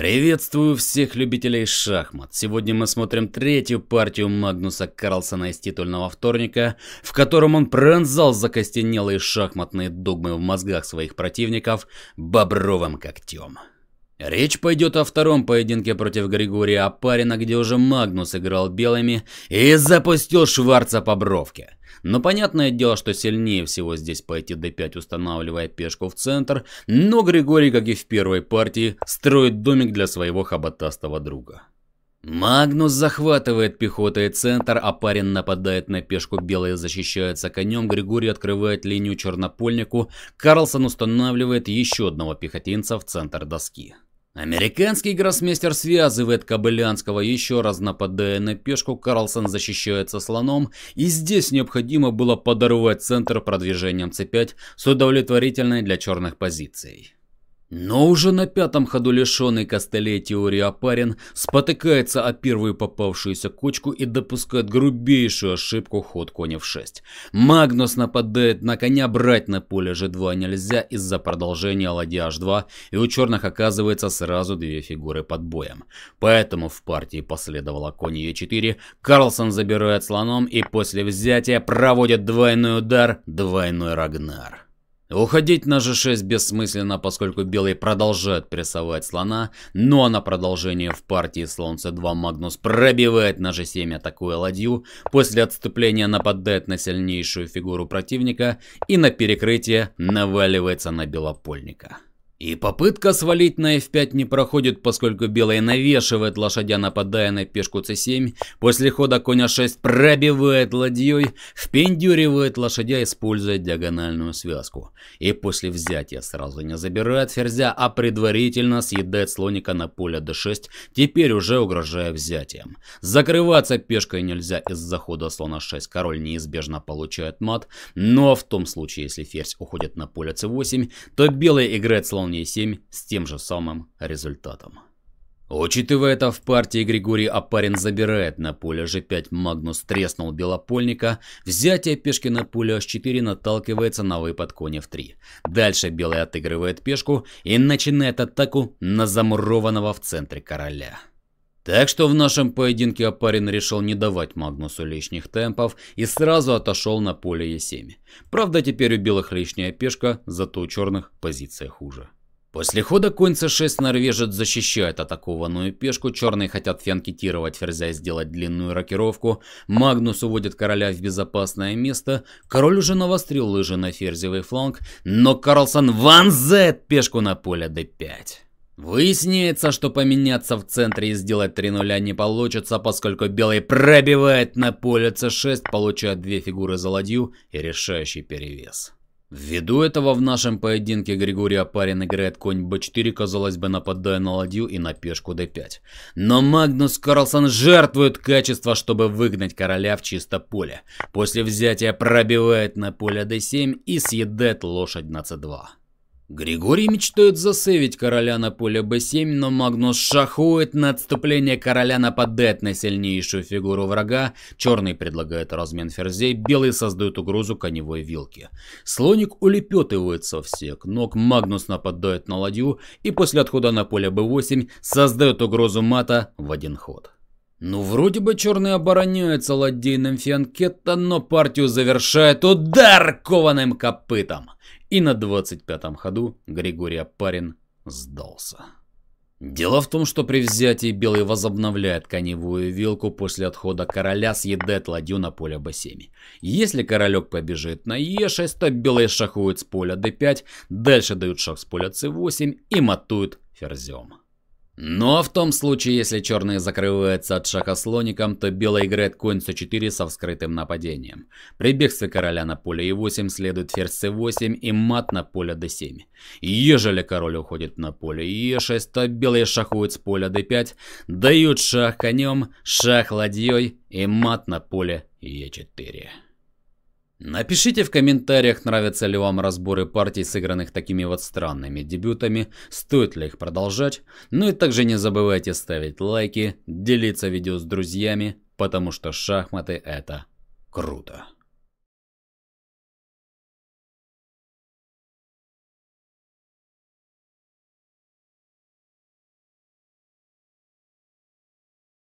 Приветствую всех любителей шахмат. Сегодня мы смотрим третью партию Магнуса Карлсона из титульного вторника, в котором он пронзал закостенелые шахматные догмы в мозгах своих противников бобровым когтем. Речь пойдет о втором поединке против Григория Апарина, где уже Магнус играл белыми и запустил Шварца по бровке. Но понятное дело, что сильнее всего здесь пойти d5, устанавливая пешку в центр, но Григорий, как и в первой партии, строит домик для своего хоботастого друга. Магнус захватывает пехотой центр, а парень нападает на пешку, белые защищаются конем, Григорий открывает линию чернопольнику, Карлсон устанавливает еще одного пехотинца в центр доски. Американский гроссмейстер связывает Кобылянского, еще раз нападая на пешку, Карлсон защищается слоном, и здесь необходимо было подорвать центр продвижением c5 с удовлетворительной для черных позицией. Но уже на пятом ходу лишенный костылей теории опарин спотыкается о первую попавшуюся кочку и допускает грубейшую ошибку ход коня в 6. Магнус нападает на коня, брать на поле же 2 нельзя из-за продолжения ладья h2, и у черных оказывается сразу две фигуры под боем. Поэтому в партии последовало конь e4, Карлсон забирает слоном и после взятия проводит двойной удар, двойной Рагнар. Уходить на g6 бессмысленно, поскольку белые продолжают прессовать слона, но на продолжение в партии слон c2 Магнус пробивает на g7, атакуя ладью, после отступления нападает на сильнейшую фигуру противника и на перекрытие наваливается на белопольника. И попытка свалить на f5 не проходит, поскольку белый навешивает лошадя, нападая на пешку c7. После хода коня 6 пробивает ладьей, впендюривает лошадя, используя диагональную связку. И после взятия сразу не забирает ферзя, а предварительно съедает слоника на поле d6, теперь уже угрожая взятием. Закрываться пешкой нельзя из-за хода слона 6. Король неизбежно получает мат, но в том случае, если ферзь уходит на поле c8, то белый играет слон мне 7 с тем же самым результатом. Учитывая это, в партии Григорий Апарин забирает на поле G5, Магнус треснул белопольника, взятие пешки на поле H4 наталкивается на выпад конь F3. Дальше белый отыгрывает пешку и начинает атаку на замурованного в центре короля. Так что в нашем поединке Апарин решил не давать Магнусу лишних темпов и сразу отошел на поле Е7. Правда, теперь у белых лишняя пешка, зато у черных позиция хуже. После хода конь c6 норвежец защищает атакованную пешку, черные хотят фианкетировать ферзя и сделать длинную рокировку, Магнус уводит короля в безопасное место, король уже навострил лыжи на ферзевый фланг, но Карлсон ванзет пешку на поле d5. Выясняется, что поменяться в центре и сделать 3 0 не получится, поскольку белый пробивает на поле c6, получает две фигуры за ладью и решающий перевес. Ввиду этого в нашем поединке Григорий Апарин играет конь b4, казалось бы, нападая на ладью и на пешку d5. Но Магнус Карлсон жертвует качество, чтобы выгнать короля в чисто поле. После взятия пробивает на поле d7 и съедает лошадь на c2. Григорий мечтает засейвить короля на поле b7, но Магнус шахует на отступление короля на нападает на сильнейшую фигуру врага. Черный предлагает размен ферзей, белый создает угрозу коневой вилки. Слоник улепетывается в сек, ног Магнус нападает на ладью и после отхода на поле b8 создает угрозу мата в один ход. Ну, вроде бы черный обороняется ладейным фианкетто, но партию завершает удар кованым копытом. И на 25-м ходу Григорий Апарин сдался. Дело в том, что при взятии Белый возобновляет коневую вилку после отхода короля, съедает ладью на поле b7. Если королек побежит на е 6 то Белый шахует с поля d5, дальше дают шах с поля c8 и матуют ферзем. Но ну, а в том случае, если черные закрываются от шаха слоником, то белый играет конь c4 со вскрытым нападением. При бегстве короля на поле e8 следует ферзь c8 и мат на поле d7. Ежели король уходит на поле e6, то белые шахуют с поля d5, дают шах конем, шах ладьей и мат на поле e4. Напишите в комментариях, нравятся ли вам разборы партий, сыгранных такими вот странными дебютами, стоит ли их продолжать. Ну и также не забывайте ставить лайки, делиться видео с друзьями, потому что шахматы это круто.